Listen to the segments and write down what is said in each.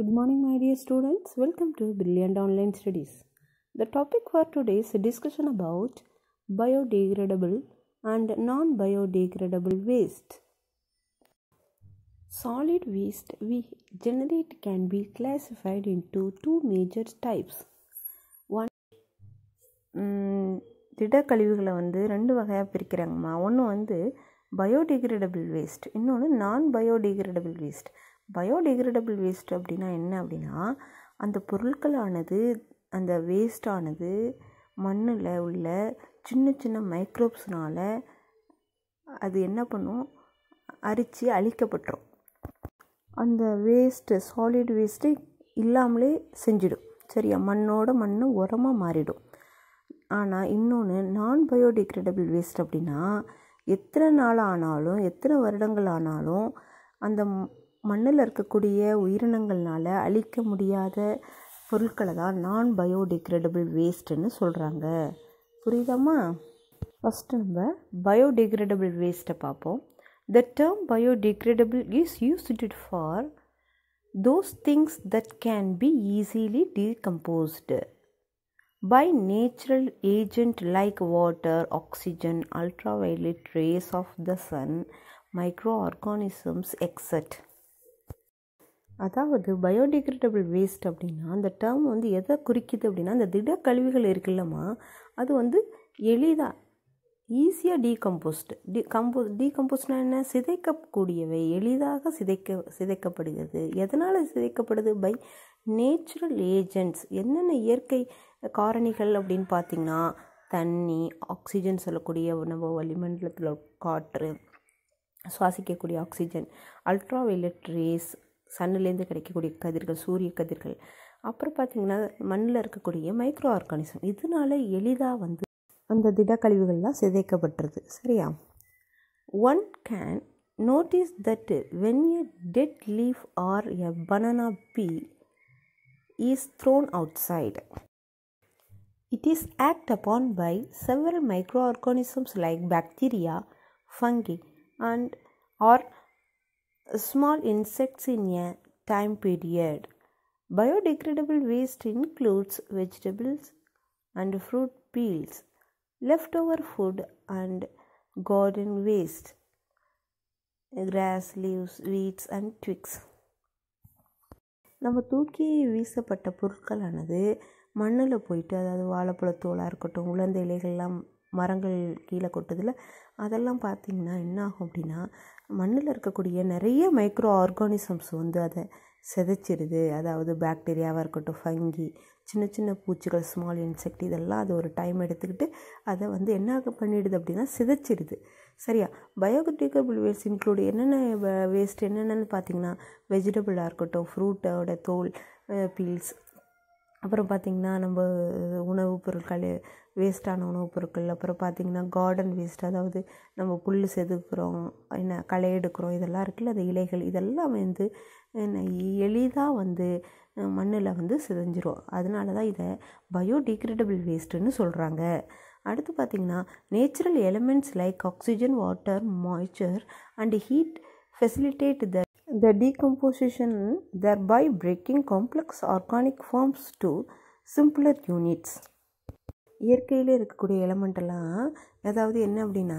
Good morning, my dear students. Welcome to Brilliant Online Studies. The topic for today's discussion about biodegradable and non biodegradable waste. Solid waste we generate can be classified into two major types. One திடக்கழிவுகளை வந்து ரெண்டு வகையாக பிரிக்கிறாங்கம்மா ஒன்று வந்து biodegradable waste இன்னொன்று நான் biodegradable waste biodegradable waste அப்படின்னா என்ன அப்படின்னா அந்த பொருட்களானது அந்த வேஸ்டானது மண்ணில் உள்ள சின்ன சின்ன மைக்ரோப்ஸ்னால் அது என்ன பண்ணும் அரித்து அழிக்கப்பட்டுரும் அந்த வேஸ்ட்டு சாலிட் வேஸ்ட்டு இல்லாமலே செஞ்சிடும் சரியா மண்ணோட மண் உரமாக மாறிடும் ஆனால் இன்னொன்று நான் பயோடிக்ரேடபிள் வேஸ்ட் அப்படின்னா எத்தனை நாள் ஆனாலும் எத்தனை வருடங்கள் ஆனாலும் அந்த மண்ணில் இருக்கக்கூடிய உயிரினங்கள்னால் அழிக்க முடியாத பொருட்களை தான் நான் பயோடிக்ரேடபிள் வேஸ்ட்டுன்னு சொல்கிறாங்க புரியுதாம்மா ஃபஸ்ட்டு நம்ம பயோடிக்ரேடபிள் வேஸ்ட்டை பார்ப்போம் the term biodegradable is used for those things that can be easily decomposed by like water like ultra oxygen rays of the sun micro organisms எக்ஸட் அதாவது பயோடிகிரேடபிள் வேஸ்ட் அப்படின்னா அந்த டேர்ம் வந்து எதை குறிக்குது அப்படின்னா அந்த திட கழிவுகள் இருக்குல்லம்மா அது வந்து எளிதாக ஈஸியாக டீகம்போஸ்ட் டி கம்போ டீகம்போஸ்ட்னா என்ன சிதைக்கக்கூடியவை எளிதாக சிதைக்க சிதைக்கப்படுகிறது எதனால் சிதைக்கப்படுது பை நேச்சுரல் ஏஜென்ட்ஸ் என்னென்ன இயற்கை காரணிகள் அப்படின்னு பார்த்திங்கன்னா தண்ணி ஆக்சிஜன் சொல்லக்கூடிய நம்ம வளிமண்டலத்தில் காற்று சுவாசிக்கக்கூடிய ஆக்சிஜன் அல்ட்ரா வைலட் ரேஸ் சன்னிலேருந்து கிடைக்கக்கூடிய கதிர்கள் சூரிய கதிர்கள் அப்புறம் பார்த்திங்கன்னா மண்ணில் இருக்கக்கூடிய மைக்ரோ ஆர்கானிசம் இதனால எளிதாக வந்து அந்த திடக்கழிவுகள்லாம் சிதைக்கப்பட்டுருது சரியா one can notice that when a dead leaf or a banana peel is thrown outside it is acted upon by several micro organisms like bacteria fungi and or small insects in a time period. Biodegradable waste includes vegetables and fruit peels, leftover food, and garden waste, grass, leaves, weeds, and twigs. நம்ம தூக்கி வீசப்பட்ட பொருட்களானது மண்ணில் போயிட்டு அதாவது வாழைப்பழத்தோலாக இருக்கட்டும் உலர்ந்த இலைகள்லாம் மரங்கள் கீழே கொட்டுதில் அதெல்லாம் பார்த்திங்கன்னா என்ன ஆகும் அப்படின்னா மண்ணில் இருக்கக்கூடிய நிறைய மைக்ரோ ஆர்கானிசம்ஸ் வந்து அதை செதைச்சிருது அதாவது பாக்டீரியாவாக இருக்கட்டும் ஃபங்கி சின்ன சின்ன பூச்சிகள் ஸ்மால் இன்செக்ட் இதெல்லாம் அது ஒரு டைம் எடுத்துக்கிட்டு அதை வந்து என்ன பண்ணிடுது அப்படின்னா சிதைச்சிடுது சரியா பயோகிரிட்டிகபிள் வேஸ்ட் இன்க்ளூட் என்னென்ன வேஸ்ட் என்னென்னு பார்த்தீங்கன்னா வெஜிடபிளாக இருக்கட்டும் ஃப்ரூட்டோட தோல் பீல்ஸ் அப்புறம் பார்த்திங்கன்னா நம்ம உணவுப் பொருட்கள் வேஸ்ட்டான உணவுப் பொருட்கள் அப்புறம் பார்த்திங்கன்னா கார்டன் வேஸ்ட் அதாவது நம்ம புல் செதுக்கிறோம் என்ன களை எடுக்கிறோம் இதெல்லாம் இருக்குல்ல அந்த இலைகள் இதெல்லாம் வந்து என்ன எளிதாக வந்து மண்ணில் வந்து சிதைஞ்சிரும் அதனால தான் இதை பயோடிக்ரேடபிள் வேஸ்ட்டுன்னு சொல்கிறாங்க அடுத்து பார்த்திங்கன்னா natural elements like oxygen water moisture and heat facilitate the the decomposition, thereby breaking complex organic forms to simpler units. இயற்கையில் இருக்கக்கூடிய எலமெண்ட்டெல்லாம் அதாவது என்ன அப்படின்னா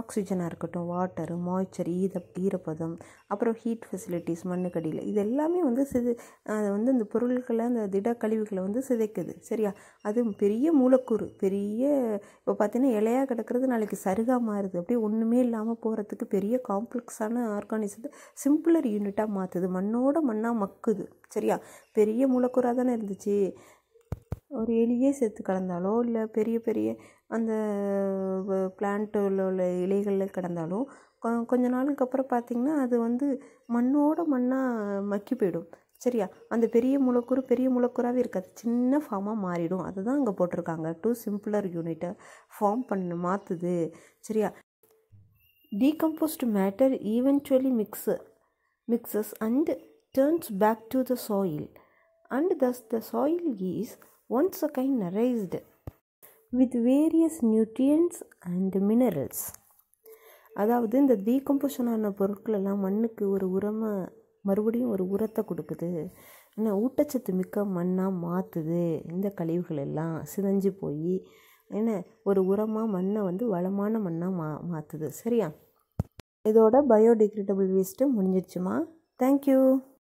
ஆக்சிஜனாக இருக்கட்டும் வாட்டரு மாய்ச்சர் ஈத ஈரப்பதம் அப்புறம் ஹீட் ஃபெசிலிட்டிஸ் மண்ணுக்கடியில் இது எல்லாமே வந்து சிது அதை வந்து இந்த பொருள்களை அந்த திட கழிவுகளை வந்து சிதைக்குது சரியா அது பெரிய மூலக்கூறு பெரிய இப்போ பார்த்தீங்கன்னா இலையாக கிடக்கிறது நாளைக்கு சருகாக மாறுது அப்படியே ஒன்றுமே இல்லாமல் போகிறதுக்கு பெரிய காம்ப்ளெக்ஸான ஆர்கானிசத்தை சிம்பிளர் யூனிட்டாக மாற்றுது மண்ணோட மண்ணாக மக்குது சரியா பெரிய மூலக்கூறாக தானே இருந்துச்சு ஒரு எலியே செத்து கிடந்தாலோ இல்லை பெரிய பெரிய அந்த பிளான்ட்டில் உள்ள இலைகளில் கிடந்தாலோ கொ கொஞ்ச நாளுக்கு அப்புறம் பார்த்திங்கன்னா அது வந்து மண்ணோட மண்ணாக மக்கி போயிடும் சரியா அந்த பெரிய முளக்கூறு பெரிய முளக்கூறாகவே இருக்காது சின்ன ஃபார்மாக மாறிடும் அதுதான் அங்கே போட்டிருக்காங்க டூ சிம்பிளர் யூனிட்டை ஃபார்ம் பண்ண மாற்றுது சரியா decomposed matter eventually mix mixes and turns back to the soil and thus the soil is once a kind raised with various nutrients and minerals அதாவது இந்த டீகம்போஷன் ஆன பொருட்களெல்லாம் மண்ணுக்கு ஒரு உரமை மறுபடியும் ஒரு உரத்தை கொடுக்குது என்ன ஊட்டச்சத்து மிக்க மண்ணாக மாற்றுது இந்த கழிவுகள் எல்லாம் சிதஞ்சு போய் என்ன ஒரு உரமாக மண்ணை வந்து வளமான மண்ணாக மா மாற்றுது சரியா இதோட பயோடிகிரேடபிள் வேஸ்ட்டு முடிஞ்சிடுச்சுமா தேங்க்யூ